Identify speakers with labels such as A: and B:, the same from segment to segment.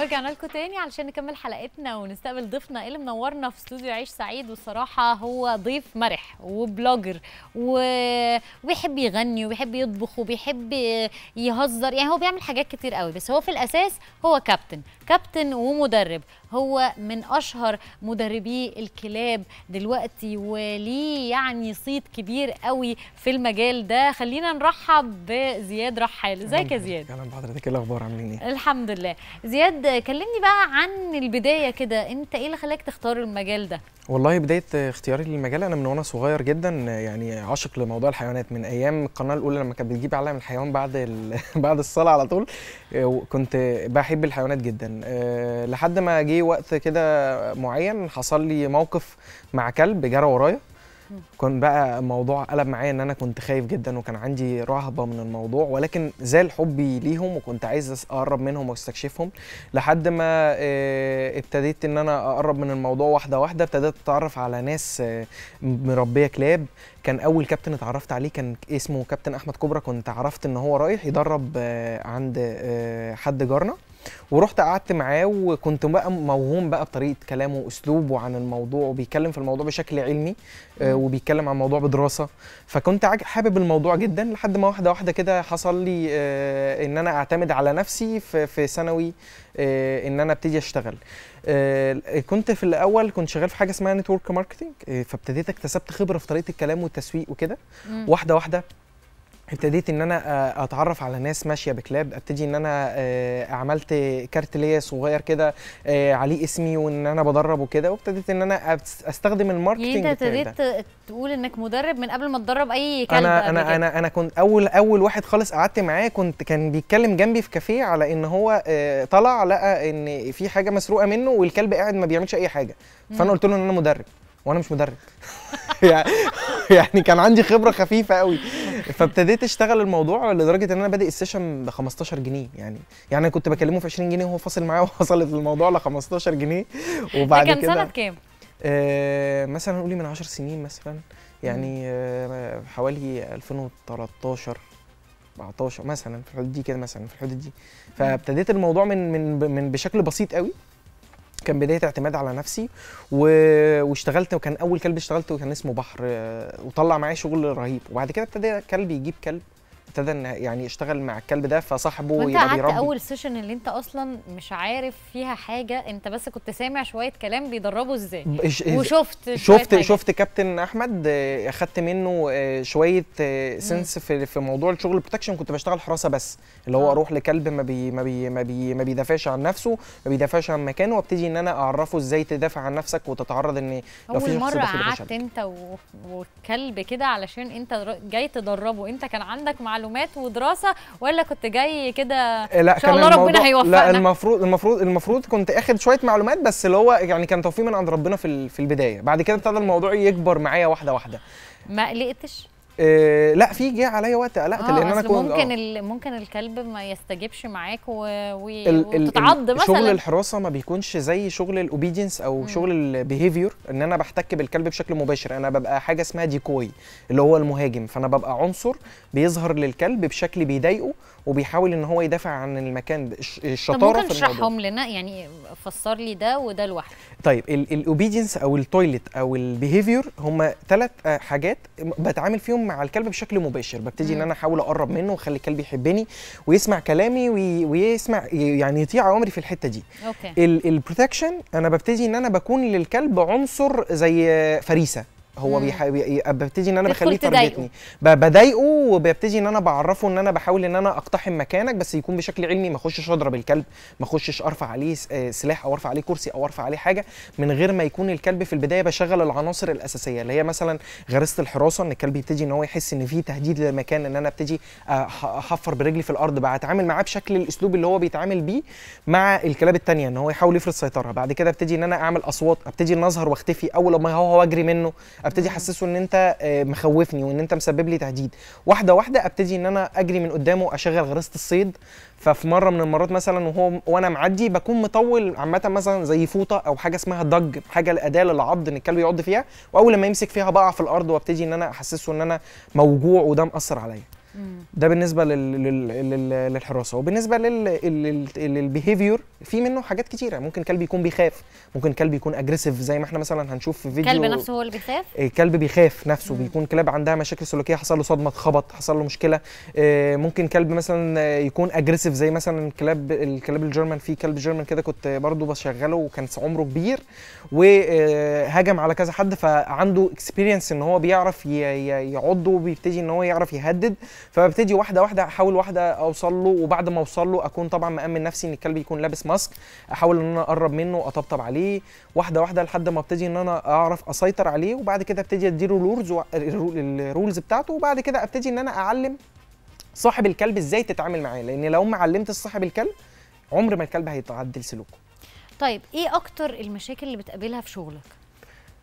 A: ورجعنا لكم تاني علشان نكمل حلقتنا ونستقبل ضيفنا اللي منورنا في استوديو عيش سعيد والصراحه هو ضيف مرح وبلوجر وبيحب يغني وبيحب يطبخ وبيحب يهزر يعني هو بيعمل حاجات كتير قوي بس هو في الاساس هو كابتن كابتن ومدرب هو من اشهر مدربي الكلاب دلوقتي وليه يعني صيت كبير قوي في المجال ده خلينا نرحب بزياد رحال ازيك يا زياد اهلا
B: بحضرتك ايه الاخبار عاملين ايه
A: الحمد لله زياد كلمني بقى عن البدايه كده انت ايه اللي خلاك تختار المجال ده
B: والله بدايه اختياري للمجال انا من وانا صغير جدا يعني عاشق لموضوع الحيوانات من ايام القناه الاولى لما كانت بتجيب علم الحيوان بعد بعد الصلاه على طول آه، كنت بحب الحيوانات جدا آه، لحد ما جه وقت كده معين حصل لي موقف مع كلب جرى ورايا كان بقى الموضوع قلب معايا ان انا كنت خايف جدا وكان عندي رهبه من الموضوع ولكن زال حبي ليهم وكنت عايز اقرب منهم واستكشفهم لحد ما آه، ابتديت ان انا اقرب من الموضوع واحده واحده ابتديت اتعرف على ناس آه، مربيه كلاب كان اول كابتن اتعرفت عليه كان اسمه كابتن احمد كبرى كنت عرفت ان هو رايح يدرب آه، عند حد جارنا ورحت قعدت معاه وكنت بقى موهوم بقى بطريقه كلامه واسلوبه عن الموضوع وبيتكلم في الموضوع بشكل علمي آه، وبيتكلم عن الموضوع بدراسه فكنت حابب الموضوع جدا لحد ما واحده واحده كده حصل لي آه، ان انا اعتمد على نفسي في ثانوي آه، ان انا ابتدي اشتغل كنت في الاول كنت شغال في حاجه اسمها نتورك ماركتنج فابتديت اكتسبت خبره في طريقه الكلام والتسويق وكده واحده واحده ابتديت ان انا آه، اتعرف على ناس ماشيه بكلاب ابتدي ان انا آه، عملت كارت ليا صغير كده آه، عليه اسمي وان انا بدرب وكده وابتديت ان انا استخدم الماركتنج يعني انت ابتديت
A: تقول انك مدرب من قبل ما تدرب اي كلب انا انا كده.
B: انا انا كنت اول اول واحد خالص قعدت معاه كنت كان بيتكلم جنبي في كافيه على ان هو طلع لقى ان في حاجه مسروقه منه والكلب قاعد ما بيعملش اي حاجه فانا قلت له ان انا مدرب وانا مش مدرب يعني يعني كان عندي خبره خفيفه قوي فابتديت اشتغل الموضوع لدرجه ان انا بادئ السيشن ب 15 جنيه يعني يعني كنت بكلمه في 20 جنيه وهو فاصل معايا ووصلت الموضوع ل 15 جنيه
A: وبعد كده كان سنه كام؟
B: آه، مثلا قولي من 10 سنين مثلا يعني آه، حوالي 2013 14 مثلا في الحدود دي كده مثلا في الحدود دي فابتديت الموضوع من من من بشكل بسيط قوي كان بدايه اعتماد على نفسي و... واشتغلت وكان اول كلب اشتغلته كان اسمه بحر آه، وطلع معايا شغل رهيب وبعد كده ابتدى كلب يجيب كلب ابتدى يعني يشتغل مع الكلب ده فصاحبه يبقى بيربي اول
A: سيشن اللي انت اصلا مش عارف فيها حاجه انت بس كنت سامع شويه كلام بيدربه ازاي وشفت
B: شفت حاجة. شفت كابتن احمد اخدت آه، منه آه، شويه سنس آه، في في موضوع الشغل البروتكشن كنت بشتغل حراسه بس اللي هو اروح لكلب ما بي ما بي ما, بي ما بيدافعش عن نفسه ما بيدافعش عن مكانه وابتدي ان انا اعرفه ازاي تدافع عن نفسك وتتعرض ان لو في مره قعدت
A: انت والكلب كده علشان انت جاي تدربه انت كان عندك معلومه معلومات ودراسه ولا كنت جاي كده إيه، لا ان شاء الله ربنا هيوفقنا لا
B: المفروض المفروض المفروض كنت اخد شويه معلومات بس اللي هو يعني كان توفيق من عند ربنا في في البدايه بعد كده ابتدى الموضوع يكبر معايا واحده واحده
A: ما قلقتش
B: إيه لا في جه عليا وقت قلقت آه لان انا كنت ممكن
A: آه. ممكن الكلب ما يستجبش معاك و... وتتعض مثلا شغل
B: الحراسه ما بيكونش زي شغل الاوبيدينس او مم. شغل البيهيفير ان انا بحتك بالكلب بشكل مباشر انا ببقى حاجه اسمها ديكوي اللي هو المهاجم فانا ببقى عنصر بيظهر للكلب بشكل بيضايقه وبيحاول ان هو يدافع عن المكان الشطاره الشطاره الموضوع ممكن
A: لنا يعني فسر لي ده وده لوحده
B: طيب الاوبيدينس او التويلت او البيهيفير هم ثلاث حاجات بتعامل فيهم مع الكلب بشكل مباشر ببتدي ان انا احاول اقرب منه واخلي الكلب يحبني ويسمع كلامي وي ويسمع يعني يطيع اوامري في الحته دي اوكي البروتكشن انا ببتدي ان انا بكون للكلب عنصر زي فريسه هو بيحاول ببتدي ان انا بخليه تارجتني بضايقه وببتدي ان انا بعرفه ان انا بحاول ان انا اقتحم مكانك بس يكون بشكل علمي ما اخشش اضرب الكلب ما اخشش ارفع عليه آه، سلاح او ارفع عليه كرسي او ارفع عليه حاجه من غير ما يكون الكلب في البدايه بشغل العناصر الاساسيه اللي هي مثلا غريزه الحراسه ان الكلب يبتدي ان هو يحس ان في تهديد للمكان ان انا ابتدي آه، احفر برجلي في الارض بتعامل معاه بشكل الاسلوب اللي هو بيتعامل بيه مع الكلاب الثانيه ان هو يحاول يفرض سيطره بعد كده ابتدي ان انا اعمل اصوات ابتدي ان اظهر واختفي اول ما هو اجري منه ابتدي احسسه ان انت آه، مخوفني وان انت مسبب لي تهديد واحده واحده ابتدي ان انا اجري من قدامه اشغل غريزه الصيد ففي مره من المرات مثلا وهو وانا معدي بكون مطول عامه مثلا زي فوطه او حاجه اسمها ضج حاجه الاداه للعض ان الكلب يقعد فيها واول لما يمسك فيها بقع في الارض وابتدي ان انا احسسه ان انا موجوع وده مأثر عليا ده بالنسبه للحراسه وبالنسبه للبيهيفيور في منه حاجات كتيره ممكن كلب يكون بيخاف ممكن كلب يكون اجريسيف زي ما احنا مثلا هنشوف في فيديو كلب نفسه هو اللي بيخاف الكلب إيه، بيخاف نفسه بيكون كلاب عندها مشاكل سلوكيه حصل له صدمه اتخبط حصل له مشكله إيه، ممكن كلب مثلا يكون اجريسيف زي مثلا الكلاب الكلاب الجيرمان في كلب جيرمان كده كنت برضه بشغله وكان عمره كبير وهجم إيه، على كذا حد فعنده اكسبيرينس ان هو بيعرف يعضه وبيبتدي ان هو يعرف يهدد فببتدي واحده واحده احاول واحده اوصل له وبعد ما اوصل له اكون طبعا مامن نفسي ان الكلب يكون لابس ماسك احاول ان انا اقرب منه اطبطب عليه واحده واحده لحد ما ابتدي ان انا اعرف اسيطر عليه وبعد كده ابتدي اديله رولز الرولز بتاعته وبعد كده ابتدي ان انا اعلم صاحب الكلب ازاي تتعامل معاه لان لو ما علمت صاحب الكلب عمر ما الكلب هيتعدل سلوكه
A: طيب ايه اكتر المشاكل اللي بتقابلها في شغلك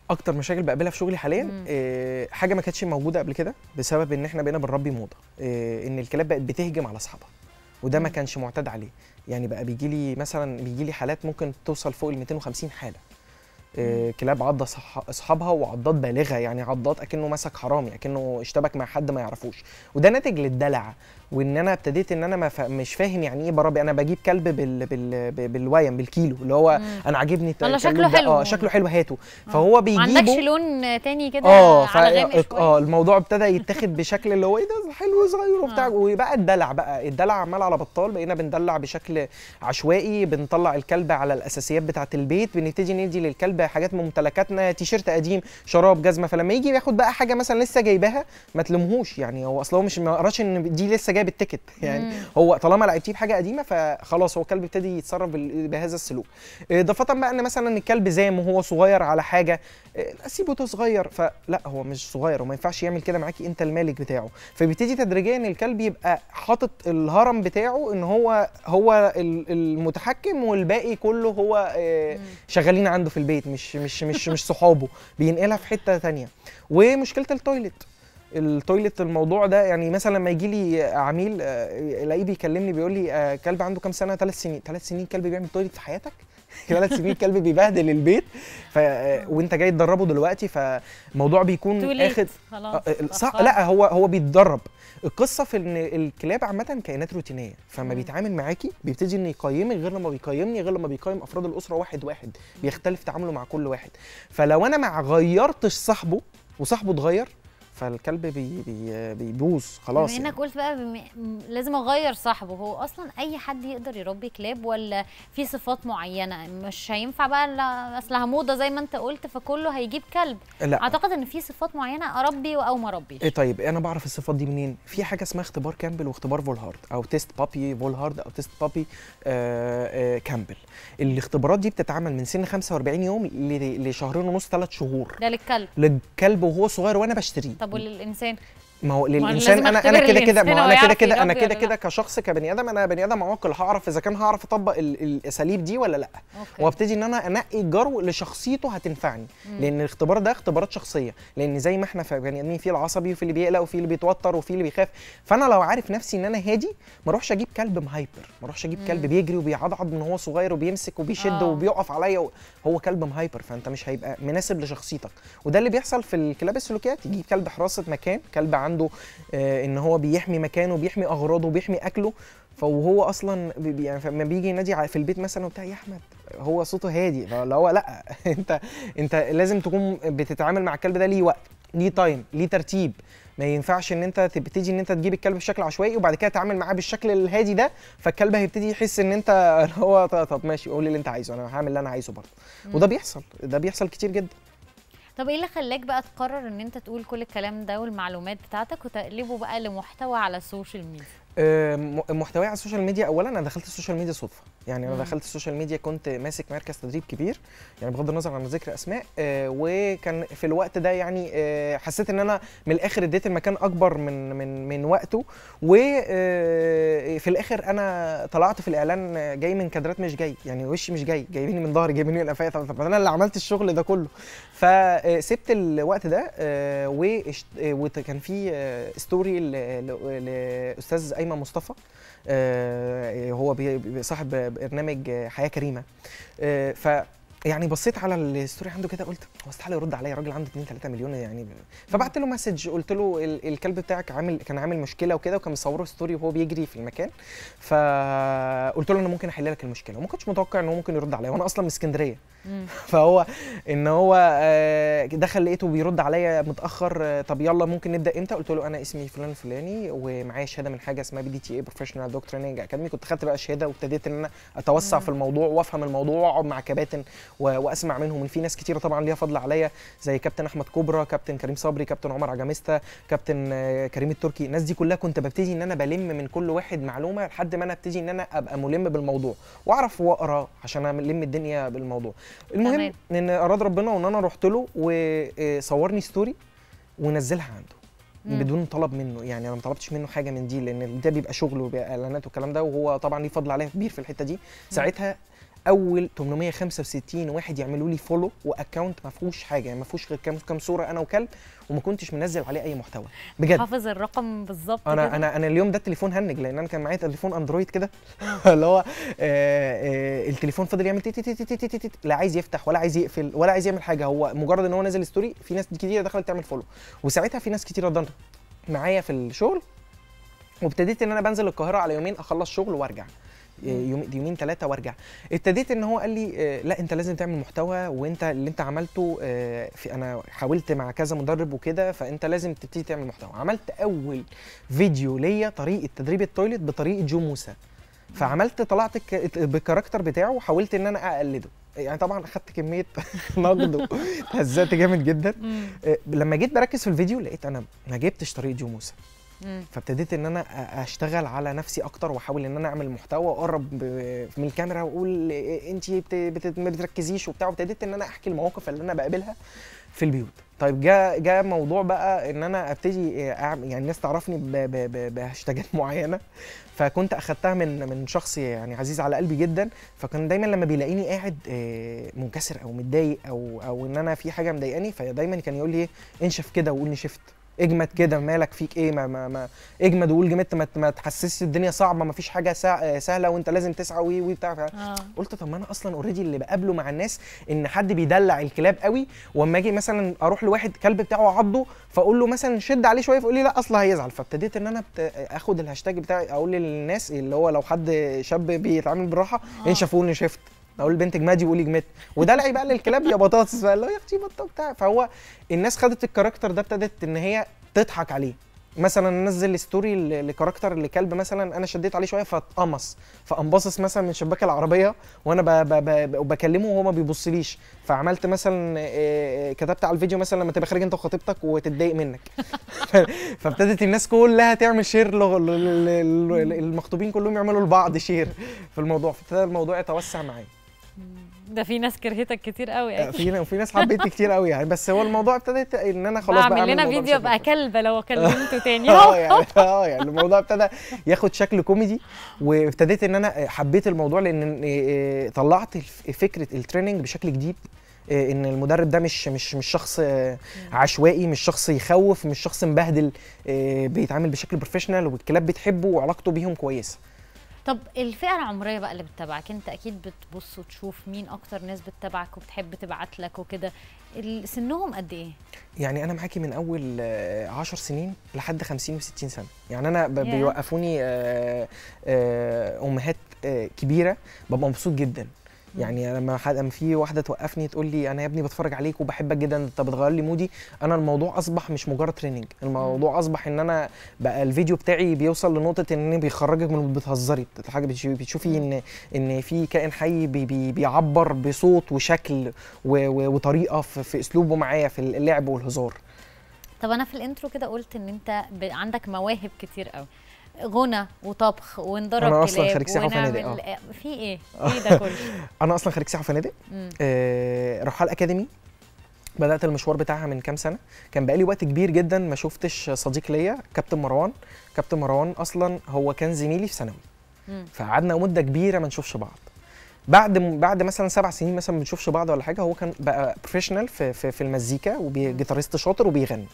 B: اكتر مشاكل بقابلها في شغلي حاليا آه، حاجه ما كانتش موجوده قبل كده بسبب ان احنا بقينا بنربي موضه آه، ان الكلاب بقت بتهجم على اصحابها وده ما كانش معتاد عليه يعني بقى بيجي لي مثلا بيجي لي حالات ممكن توصل فوق ال 250 حاله إيه، كلاب عضة اصحابها وعضات بالغه يعني عضات اكنه مسك حرامي اكنه اشتبك مع حد ما يعرفوش وده ناتج للدلع وان انا ابتديت ان انا ما ف... مش فاهم يعني ايه برابي انا بجيب كلب بال... بال... بالوايم بالكيلو اللي هو مم. انا عاجبني انا شكله حلو اه شكله حلو هاته آه. فهو بيجيبه ما عندكش
A: لون تاني كده اه ف...
B: اه الموضوع ابتدى يتاخد بشكل اللي هو ايه ده حلو صغير وبتاع آه. وبقى الدلع بقى الدلع عمال على بطال بقينا بندلع بشكل عشوائي بنطلع الكلب على الاساسيات بتاعه البيت بنبتدي ندي للكلب حاجات من ممتلكاتنا تيشيرت قديم شراب جزمه فلما يجي ياخد بقى حاجه مثلا لسه جايباها ما تلومهوش يعني هو اصل هو مش ما قراش ان دي لسه جايب التيكت يعني مم. هو طالما لعبتيه بحاجه قديمه فخلاص هو الكلب ابتدي يتصرف بهذا السلوك اضافه بقى ان مثلا الكلب زام وهو صغير على حاجه آه، سيبه ده صغير فلا هو مش صغير وما ينفعش يعمل كده معاكي انت المالك بتاعه فبيبتدي تدريجيا الكلب يبقى حاطط الهرم بتاعه ان هو هو المتحكم والباقي كله هو آه، شغالين عنده في البيت مش مش مش مش صحابه بينقلها في حته ثانيه ومشكله التويلت التويلت الموضوع ده يعني مثلا لما يجي لي عميل الاقيه آه، بيكلمني بيقول لي آه، كلب عنده كام سنه ثلاث سنين ثلاث سنين كلب بيعمل تويلت في حياتك ثلاث سنين كلب بيبهدل البيت ف... آه، وانت جاي تدربه دلوقتي فالموضوع بيكون اخد خلاص صح لا هو هو بيتدرب القصه في ان الكلاب عامه كائنات روتينيه فما بيتعامل معاكي بيبتدي انه يقيمك غير لما بيقيمني غير لما بيقيم افراد الاسره واحد واحد بيختلف تعامله مع كل واحد فلو انا ما غيرتش صاحبه وصاحبه اتغير فالكلب بي بي بيبوظ خلاص بما انك يعني.
A: قلت بقى بم... لازم اغير صاحبه هو اصلا اي حد يقدر يربي كلاب ولا في صفات معينه مش هينفع بقى اصلها موضه زي ما انت قلت فكله هيجيب كلب لا اعتقد ان في صفات معينه اربي او ما اربيش ايه
B: طيب انا بعرف الصفات دي منين في حاجه اسمها اختبار كامبل واختبار فولهارد او تيست بابي فولهارد او تيست بابي آآ آه، آآ آه، كامبل الاختبارات دي بتتعمل من سن 45 يوم لشهرين ونص ثلاث شهور ده للكلب للكلب وهو صغير وانا بشتريه طب والإنسان ما هو للانسان انا انا كده كده ما انا كده كده انا كده كده كشخص كبني ادم انا بني ادم عاقل هعرف اذا كان هعرف اطبق الاساليب دي ولا لا وابتدي ان انا انقي جرو اللي شخصيته هتنفعني مم. لان الاختبار ده اختبارات شخصيه لان زي ما احنا في بني ادمين في العصبي وفي اللي بيقلق وفي اللي بيتوتر وفي اللي بيخاف فانا لو عارف نفسي ان انا هادي ما اروحش اجيب كلب مهايبر ما اروحش اجيب كلب بيجري وبيعضعض من هو صغير وبيمسك وبيشد آه. وبيقف عليا و... هو كلب مهايبر فانت مش هيبقى مناسب لشخصيتك وده اللي بيحصل في الكلاب السلوكيات يجيب كلب حراسه مكان كلب عنده آه، ان هو بيحمي مكانه بيحمي اغراضه بيحمي اكله فهو اصلا يعني لما بيجي ينادي في البيت مثلا وبتاع يا احمد هو صوته هادي فاللي هو لا انت انت لازم تكون بتتعامل مع الكلب ده ليه وقت ليه تايم ليه ترتيب ما ينفعش ان انت تبتدي ان انت تجيب الكلب بشكل عشوائي وبعد كده تتعامل معاه بالشكل الهادي ده فالكلب هيبتدي يحس ان انت هو طب ماشي قول اللي انت عايزه انا هعمل اللي انا عايزه برضه وده بيحصل ده بيحصل كتير جدا
A: طب ايه اللي خلاك بقى تقرر ان انت تقول كل الكلام ده والمعلومات بتاعتك وتقلبه بقى لمحتوى على السوشيال ميديا
B: آه، محتواي على السوشيال ميديا اولا انا دخلت السوشيال ميديا صدفه يعني انا دخلت السوشيال ميديا كنت ماسك مركز تدريب كبير يعني بغض النظر عن ذكر اسماء آه، وكان في الوقت ده يعني آه، حسيت ان انا من الاخر اديت المكان اكبر من من من وقته وفي الاخر انا طلعت في الاعلان جاي من كادرات مش جاي يعني وشي مش جاي جايبيني من ظهري جايبيني من قفايا طب انا اللي عملت الشغل ده كله فسبت الوقت ده وكان في ستوري لاستاذ ايمن ايمن مصطفى آه، هو صاحب برنامج آه، حياه كريمه آه، ف يعني بصيت على الستوري عنده كده قلت هو استحاله يرد عليا راجل عنده 2 3 مليون يعني فبعت له مسج قلت له الكلب بتاعك عامل كان عامل مشكله وكده وكان مصوره ستوري وهو بيجري في المكان فقلت له انا ممكن احل لك المشكله وما كنتش متوقع ان هو ممكن يرد عليا وانا اصلا من اسكندريه فهو ان هو آه، دخل لقيته بيرد عليا متاخر آه، طب يلا ممكن نبدا امتى قلت له انا اسمي فلان الفلاني ومعايا شهاده من حاجه اسمها بي دي تي اي بروفيشنال دوج تريننج اكاديمي كنت خدت بقى شهاده وابتديت ان انا اتوسع في الموضوع وافهم الموضوع واقعد مع كباتن واسمع منهم في ناس كتيره طبعا ليها فضل عليا زي كابتن احمد كوبرا كابتن كريم صبري كابتن عمر عجميستا كابتن آه، كريم التركي الناس دي كلها كنت ببتدي ان انا بلم من كل واحد معلومه لحد ما انا ابتدي ان انا ابقى ملم بالموضوع واعرف واقرا عشان الم الدنيا بالموضوع المهم تمام. ان اراد ربنا وان انا رحت له وصورني آه، ستوري ونزلها عنده بدون طلب منه يعني انا ما طلبتش منه حاجه من دي لان ده بيبقى شغله وبيبقى اعلانات والكلام ده وهو طبعا ليه فضل عليا كبير في الحته دي ساعتها اول 865 واحد يعملوا لي فولو واكونت ما فيهوش حاجه يعني ما فيهوش غير كام كام صوره انا وكلب وما كنتش منزل عليه اي محتوى بجد حافظ
A: الرقم بالظبط
B: انا انا انا اليوم ده التليفون هنج لان انا كان معايا تليفون اندرويد كده اللي هو آه، آه، التليفون فضل يعمل تي تي تي تي تي تي لا عايز يفتح ولا عايز يقفل ولا عايز يعمل حاجه هو مجرد ان هو نزل ستوري في ناس كتير دخلت تعمل فولو وساعتها في ناس كتير ضنت معايا في الشغل وابتديت ان انا بنزل القاهره على يومين اخلص شغل وارجع آه، يومين ثلاثه وارجع ابتديت ان هو قال لي آه، لا انت لازم تعمل محتوى وانت اللي انت عملته آه، في انا حاولت مع كذا مدرب وكده فانت لازم تبتدي تعمل محتوى عملت اول فيديو ليا طريقه تدريب التويلت بطريقه جو موسى فعملت طلعت بالكاركتر بتاعه وحاولت ان انا اقلده يعني طبعا اخدت كميه نقد وهزات جامد جدا لما جيت بركز في الفيديو لقيت انا ما جبتش طريقه جو موسى فابتديت ان انا اشتغل على نفسي اكتر واحاول ان انا اعمل محتوى واقرب من الكاميرا واقول انت ما بتركزيش وبتاع وابتديت ان انا احكي المواقف اللي انا بقابلها في البيوت طيب جاء جاء موضوع بقى ان انا ابتدي اعمل يعني الناس تعرفني بهاشتاجات معينه فكنت اخدتها من من شخص يعني عزيز على قلبي جدا فكان دايما لما بيلاقيني قاعد آه، منكسر او متضايق او او ان انا في حاجه مضايقاني فدايما كان يقول لي إيه، انشف كده وقول لي شفت اجمد كده مالك فيك ايه ما, ما, ما اجمد وقول جمدت ما, ما تحسسش الدنيا صعبه ما فيش حاجه آه، سهله وانت لازم تسعى وي وي بتاع آه. قلت طب ما انا اصلا اوريدي اللي بقابله مع الناس ان حد بيدلع الكلاب قوي واما اجي مثلا اروح لواحد كلب بتاعه عضه فاقول له مثلا شد عليه شويه فيقول لي لا اصلا هيزعل فابتديت ان انا بت... اخد الهاشتاج بتاعي اقول للناس اللي هو لو حد شاب بيتعامل بالراحه آه. انشفوني شفت اقول للبنت جمادي وقولي لي جمت ودلعي بقى للكلاب يا بطاطس بقى لا يا اختي بطه بتاع فهو الناس خدت الكاركتر ده ابتدت ان هي تضحك عليه مثلا انزل ستوري لكاركتر لكلب مثلا انا شديت عليه شويه فاتقمص فانبصص مثلا من شباك العربيه وانا بكلمه وهو ما بيبصليش فعملت مثلا آه، آه، كتبت على الفيديو مثلا لما تبقى خارج انت وخطيبتك وتتضايق منك فابتدت الناس كلها تعمل شير المخطوبين كلهم يعملوا لبعض شير في الموضوع فابتدى الموضوع يتوسع معايا
A: ده في ناس كرهتك كتير قوي يعني في في ناس حبيتني كتير
B: قوي يعني بس هو الموضوع ابتدى ان انا خلاص بقى اعمل لنا فيديو
A: ابقى كلبه لو كلمته تاني اه يعني
B: اه يعني الموضوع ابتدى ياخد شكل كوميدي وابتديت ان انا حبيت الموضوع لان آه، آه، طلعت فكره التريننج بشكل جديد آه، ان المدرب ده مش مش مش شخص عشوائي مش شخص يخوف مش شخص مبهدل بيتعامل بشكل بروفيشنال والكلاب بتحبه وعلاقته بيهم كويسه
A: طب الفئه العمريه بقى اللي بتتابعك انت اكيد بتبص وتشوف مين اكتر ناس بتتابعك وبتحب تبعت لك وكده سنهم قد ايه
B: يعني انا معاكي من اول 10 آه، سنين لحد 50 و60 سنه يعني انا بيوقفوني آه، آه، امهات كبيره ببقى مبسوط جدا يعني لما حد في واحده توقفني تقول لي انا يا ابني بتفرج عليك وبحبك جدا انت بتغير لي مودي انا الموضوع اصبح مش مجرد تريننج الموضوع اصبح ان انا بقى الفيديو بتاعي بيوصل لنقطه ان بيخرجك من بتهزري حاجه بتشوفي ان ان في كائن حي بي بي بيعبر بصوت وشكل وطريقه في, في اسلوبه معايا في اللعب والهزار
A: طب انا في الانترو كده قلت ان انت عندك مواهب كتير قوي غنى وطبخ ونضرب انا اصلا خريج سياحه وفنادق اه في ايه؟ ايه ده كله؟
B: انا اصلا خريج سياحه وفنادق آه رحال اكاديمي بدات المشوار بتاعها من كام سنه كان بقالي وقت كبير جدا ما شفتش صديق ليا كابتن مروان كابتن مروان اصلا هو كان زميلي في ثانوي فقعدنا مده كبيره ما نشوفش بعض بعد بعد مثلا سبع سنين مثلا ما بنشوفش بعض ولا حاجه هو كان بقى بروفيشنال في, في في المزيكا وجيتاريست شاطر وبيغني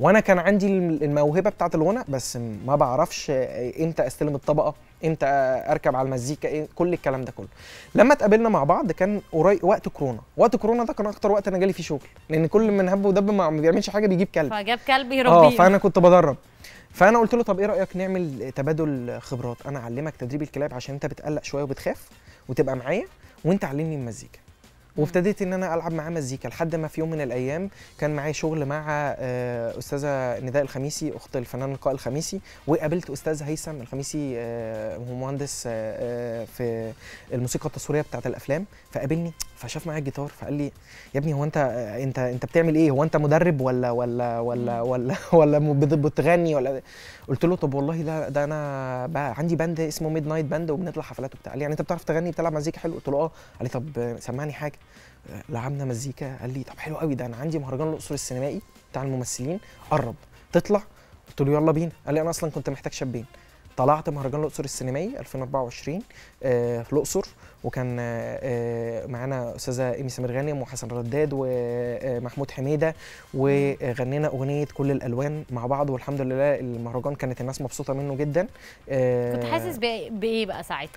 B: وانا كان عندي الموهبه بتاعه الغنى بس ما بعرفش آه، امتى استلم الطبقه امتى اركب على المزيكا ايه، كل الكلام ده كله لما اتقابلنا مع بعض كان قريب وقت كورونا وقت كورونا ده كان اكتر وقت انا جالي فيه شغل لان كل من هب ودب ما بيعملش حاجه بيجيب كلب
A: فجاب كلب يربيه اه فانا
B: كنت بدرب فانا قلت له طب ايه رايك نعمل تبادل خبرات انا اعلمك تدريب الكلاب عشان انت بتقلق شويه وبتخاف وتبقى معايا وانت علمني المزيكا وابتديت ان انا العب معاه مزيكا لحد ما في يوم من الايام كان معايا شغل مع آه، استاذه نداء الخميسي اخت الفنان لقاء الخميسي وقابلت استاذ هيثم الخميسي آه، هو مهندس آه، في الموسيقى التصويريه بتاعه الافلام فقابلني فشاف معايا الجيتار فقال لي يا ابني هو انت انت انت بتعمل ايه هو انت مدرب ولا ولا ولا ولا ولا, ولا بتغني ولا قلت له طب والله ده ده انا بقى عندي باند اسمه ميد نايت باند وبنطلع حفلات وبتاع قال لي يعني انت بتعرف تغني بتلعب مزيكا حلو قلت له اه قال لي طب سمعني حاجه لعبنا مزيكا قال لي طب حلو قوي ده انا عندي مهرجان الاقصر السينمائي بتاع الممثلين قرب تطلع قلت له يلا بينا قال لي انا اصلا كنت محتاج شابين طلعت مهرجان الاقصر السينمائي 2024 آه، في الاقصر وكان آه، آه، معانا استاذه ايمي سمير غانم وحسن رداد ومحمود حميده وغنينا اغنيه كل الالوان مع بعض والحمد لله المهرجان كانت الناس مبسوطه منه جدا كنت حاسس
A: بايه بقى ساعتها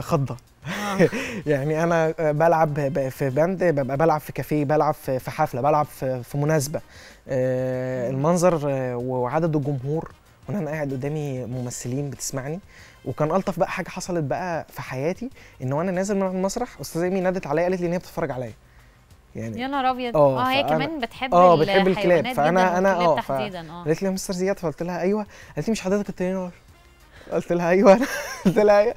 B: خضه آه. يعني انا بلعب في باند ببقى بلعب في كافيه بلعب في حفله بلعب في مناسبه آه، المنظر آه، وعدد الجمهور وانا انا قاعد قدامي ممثلين بتسمعني وكان الطف بقى حاجه حصلت بقى في حياتي ان وانا نازل من المسرح استاذه ايمي نادت عليا قالت لي ان هي بتتفرج عليا يعني يا
A: نهار ابيض اه هي كمان بتحب اه بتحب الكلاب فانا انا اه قالت
B: لي يا مستر زياد فقلت لها ايوه قالت لي مش حضرتك التنين قلت لها ايوه انا قلت لها أيوة.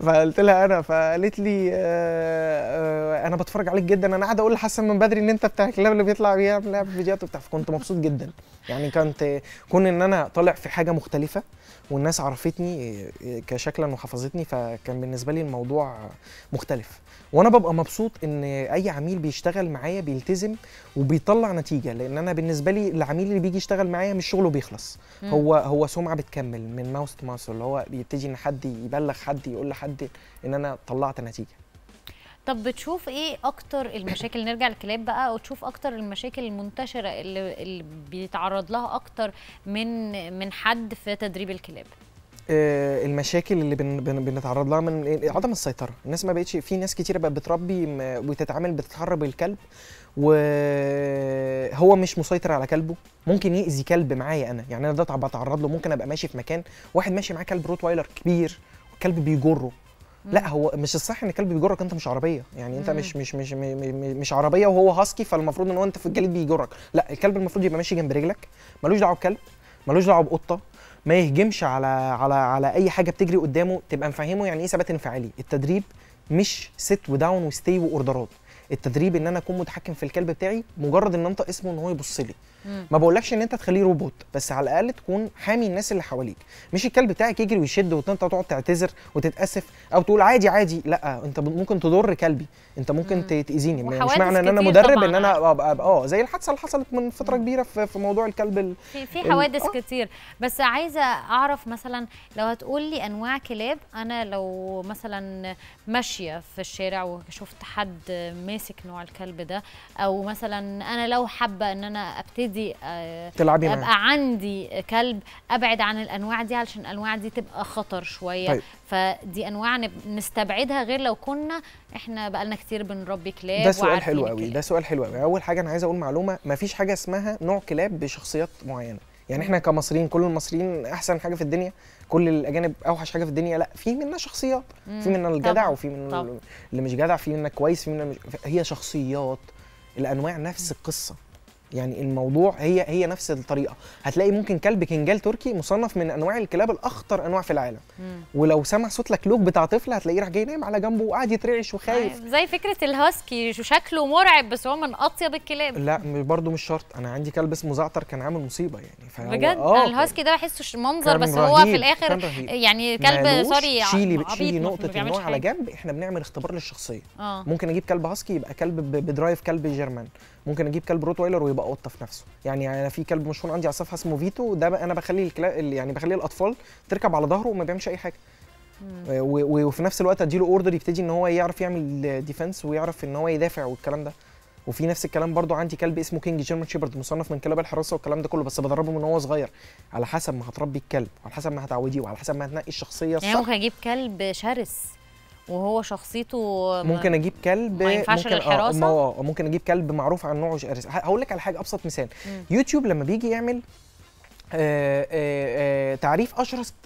B: فقلت لها انا فقالت لي آه، آه، انا بتفرج عليك جدا انا قاعده اقول لحسن من بدري ان انت بتاع الكلاب اللي بيطلع بيعمل فيديوهات وبتاع فكنت مبسوط جدا يعني كنت كون ان انا طالع في حاجه مختلفه والناس عرفتني آه، كشكلا وحفظتني فكان بالنسبه لي الموضوع مختلف وانا ببقى مبسوط ان اي عميل بيشتغل معايا بيلتزم وبيطلع نتيجه لان انا بالنسبه لي العميل اللي بيجي يشتغل معايا مش شغله بيخلص مم. هو هو سمعه بتكمل من ماوس تو ماوس اللي هو بيبتدي ان حد يبلغ حد يقول لحد ان انا طلعت نتيجه
A: طب بتشوف ايه اكتر المشاكل نرجع للكلاب بقى وتشوف اكتر المشاكل المنتشره اللي, اللي بيتعرض لها اكتر من من حد في تدريب الكلاب
B: آه، المشاكل اللي بن بن بنتعرض لها من إيه؟ عدم السيطره الناس ما بقتش في ناس كتير بقت بتربي وتتعامل بتتهرب الكلب وهو مش مسيطر على كلبه ممكن يأذي كلب معايا انا يعني انا ده بتعرض له ممكن ابقى ماشي في مكان واحد ماشي معاه كلب روت وايلر كبير والكلب بيجره لا هو مش الصح ان الكلب بيجرك انت مش عربيه يعني انت مش مش مش مش عربيه وهو هاسكي فالمفروض ان هو انت في الجليد بيجرك لا الكلب المفروض يبقى ماشي جنب رجلك ملوش دعوه بكلب ملوش دعوه بقطه ما يهجمش على على على اي حاجه بتجري قدامه تبقى مفهمه يعني ايه ثبات انفعالي التدريب مش ست وداون وستي واوردرات التدريب ان انا اكون متحكم في الكلب بتاعي مجرد ان انطق اسمه ان هو يبص لي ما بقولكش ان انت تخليه روبوت بس على الاقل تكون حامي الناس اللي حواليك مش الكلب بتاعك يجري ويشد وانت تقعد تعتذر وتتاسف او تقول عادي عادي لا انت ممكن تضر كلبي انت ممكن تاذيني مش معنى ان انا مدرب ان انا ابقى اه زي الحادثه اللي حصلت من فتره كبيره في موضوع الكلب ال...
A: في في حوادث ال... آه. كتير بس عايزه اعرف مثلا لو هتقول لي انواع كلاب انا لو مثلا ماشيه في الشارع وشفت حد ماشي ماسك نوع الكلب ده او مثلا انا لو حابه ان انا ابتدي آه، تلعبي ابقى عندي كلب ابعد عن الانواع دي علشان الانواع دي تبقى خطر شويه طيب. فدي انواع نستبعدها غير لو كنا احنا بقالنا كتير بنربي كلاب ده سؤال حلو
B: قوي ده سؤال حلو قوي اول حاجه انا عايز اقول معلومه ما فيش حاجه اسمها نوع كلاب بشخصيات معينه يعني احنا كمصريين كل المصريين احسن حاجه في الدنيا كل الاجانب اوحش حاجه في الدنيا لا في منا شخصيات في منا الجدع وفي منا اللي مش جدع في منا كويس في منا مش... هي شخصيات الانواع نفس القصه يعني الموضوع هي هي نفس الطريقه هتلاقي ممكن كلب كنجال تركي مصنف من انواع الكلاب الاخطر انواع في العالم مم. ولو سمع صوت لكلوك بتاع طفل هتلاقيه راح جاي نايم على جنبه وقاعد يترعش وخايف طيب،
A: زي فكره الهاسكي شكله مرعب بس هو من اطيب الكلاب لا
B: برضه مش شرط انا عندي كلب اسمه زعتر كان عامل مصيبه يعني فهو بجد آه الهاسكي
A: ده بحسه منظر بس رهيب. هو في الاخر يعني كلب سوري شيلي شيلي نقطه النوع على جنب
B: احنا بنعمل اختبار للشخصيه آه. ممكن اجيب كلب هاسكي يبقى كلب بدرايف كلب جيرمان ممكن اجيب كلب روتويلر ويبقى قطه في نفسه يعني انا في كلب مشهور عندي على الصفحه اسمه فيتو ده انا بخلي الكلاب يعني بخلي الاطفال تركب على ظهره وما بيعملش اي حاجه وفي نفس الوقت اديله اوردر يبتدي ان هو يعرف يعمل ديفنس ويعرف ان هو يدافع والكلام ده وفي نفس الكلام برضو عندي كلب اسمه كينج جيرمان شيبرد مصنف من كلاب الحراسه والكلام ده كله بس بدربه من هو صغير على حسب ما هتربي الكلب وعلى حسب ما هتعوديه وعلى حسب ما هتنقي الشخصيه يعني الصح يعني ممكن
A: اجيب كلب شرس وهو شخصيته ممكن
B: اجيب كلب ما ينفعش ممكن آه، للحراسه آه ممكن اجيب كلب معروف عن نوعه هقول لك على حاجه ابسط مثال مم. يوتيوب لما بيجي يعمل آآ آه، آآ آه، تعريف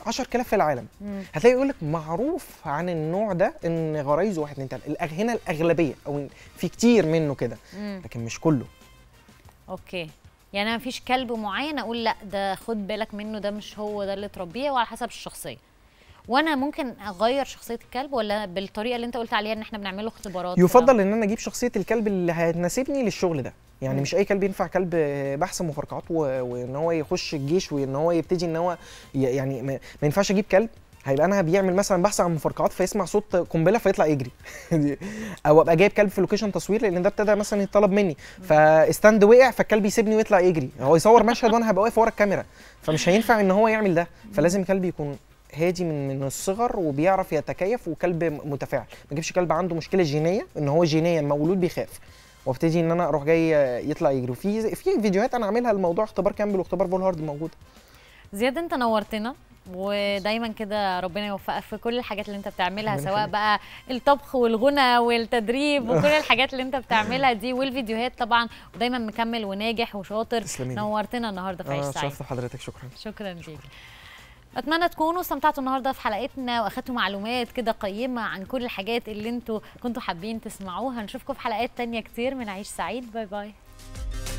B: 10 كلاب في العالم مم. هتلاقي يقول لك معروف عن النوع ده ان غرايزه 1 2 3 هنا الاغلبيه او في كتير منه كده لكن مش كله
A: اوكي يعني ما فيش كلب معين اقول لا ده خد بالك منه ده مش هو ده اللي تربيه وعلى حسب الشخصيه وانا ممكن اغير شخصيه الكلب ولا بالطريقه اللي انت قلت عليها ان احنا بنعمله اختبارات يفضل
B: ان انا اجيب شخصيه الكلب اللي هتناسبني للشغل ده يعني مم. مش اي كلب ينفع كلب بحث ومفرقعات وان هو يخش الجيش وان هو يبتدي ان هو يعني ما ينفعش اجيب كلب هيبقى انا بيعمل مثلا بحث عن مفرقعات فيسمع صوت قنبله فيطلع يجري او ابقى جايب كلب في لوكيشن تصوير لان ده ابتدى مثلا يتطلب مني فاستاند وقع فالكلب يسيبني ويطلع يجري هو يصور مشهد وانا هبقى واقف ورا الكاميرا فمش هينفع ان هو يعمل ده فلازم كلب يكون هادي من من الصغر وبيعرف يتكيف وكلب متفاعل ما تجيبش كلب عنده مشكله جينيه ان هو جينيا مولود بيخاف وابتدي ان انا اروح جاي يطلع يجري في في فيديوهات انا عاملها الموضوع اختبار كامبل واختبار فول هارد موجوده
A: زياد انت نورتنا ودايما كده ربنا يوفقك في كل الحاجات اللي انت بتعملها سواء بقى الطبخ والغنى والتدريب وكل الحاجات اللي انت بتعملها دي والفيديوهات طبعا ودايما مكمل وناجح وشاطر نورتنا النهارده في عيش آه، سعيد شرفت
B: حضرتك شكرا شكرا
A: ليك اتمنى تكونوا استمتعتوا النهارده في حلقتنا واخدتوا معلومات كده قيمه عن كل الحاجات اللي انتوا كنتوا حابين تسمعوها نشوفكم في حلقات تانية كتير من عيش سعيد باي باي